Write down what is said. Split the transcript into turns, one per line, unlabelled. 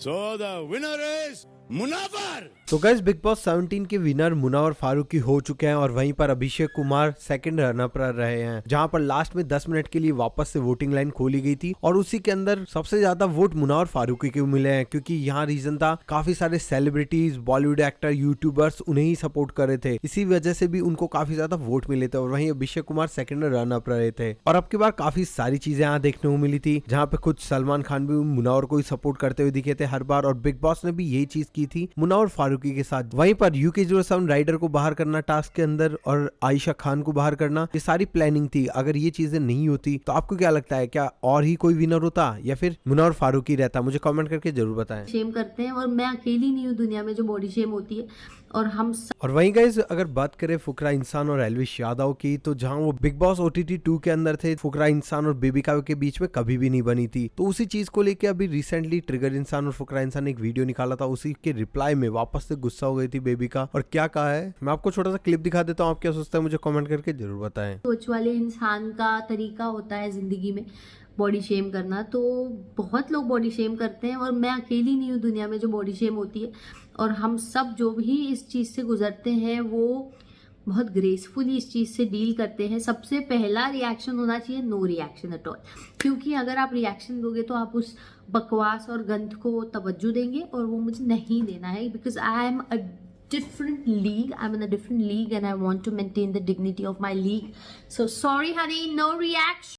So the winner is Munawar
तो gas big boss 17 के winner Munawar Farooqui हो चुके हैं और वहीं पर अभिषेक कुमार सेकंड रनअप रहे हैं जहां पर लास्ट में 10 मिनट के लिए वापस से वोटिंग लाइन खोली गई थी और उसी के अंदर सबसे ज्यादा वोट मुनावर फारूकी के मिले हैं क्योंकि यहाँ रीजन था काफी सारे सेलिब्रिटीज बॉलीवुड एक्टर यूट्यूबर्स उन्हें ही सपोर्ट कर रहे थे इसी वजह से भी उनको काफी ज्यादा वोट मिले थे और वही अभिषेक कुमार सेकंड रनअप रहे थे और अब की बार काफी सारी चीजें यहाँ देखने को मिली थी जहाँ पे खुद सलमान खान भी मुनावर को ही सपोर्ट करते हुए दिखे थे हर बार और बिग बॉस ने भी यही चीज की की थी मुना और फारूकी के साथ वहीं पर यूके जीरो सेवन राइडर को बाहर करना टास्क के अंदर और आयशा खान को बाहर करना ये सारी प्लानिंग थी अगर ये चीजें नहीं होती तो आपको क्या लगता है क्या और ही कोई विनर होता या फिर मुना और फारूकी रहता मुझे कॉमेंट करके जरूर बताएं
शेम करते हैं और मैं अकेली नहीं हूँ दुनिया में जो बॉडी शेम होती है और हम स...
और वहीं गाइज अगर बात करें फुकरा इंसान और एलविश यादव की तो जहां वो Bigg Boss O T two के अंदर थे फुकरा इंसान और बेबिका के बीच में कभी भी नहीं बनी थी तो उसी चीज को लेकर अभी रिसेंटली ट्रिगर इंसान और फुकरा इंसान ने एक वीडियो निकाला था उसी के रिप्लाई में वापस से गुस्सा हो गई थी बेबिका और क्या कहा है मैं आपको छोटा सा क्लिप दिखा देता हूँ आप क्या सोचते हैं मुझे कॉमेंट करके जरूर बताए
सोच वाले इंसान का तरीका होता है जिंदगी में बॉडी शेम करना तो बहुत लोग बॉडी शेम करते हैं और मैं अकेली नहीं हूँ दुनिया में जो बॉडी शेम होती है और हम सब जो भी इस चीज़ से गुजरते हैं वो बहुत ग्रेसफुली इस चीज़ से डील करते हैं सबसे पहला रिएक्शन होना चाहिए नो रिएक्शन एट ऑल क्योंकि अगर आप रिएक्शन दोगे तो आप उस बकवास और गंध को तवज्जो देंगे और वो मुझे नहीं देना है because I am a different league I am a different league and I want to maintain the dignity of my league so sorry honey, no reaction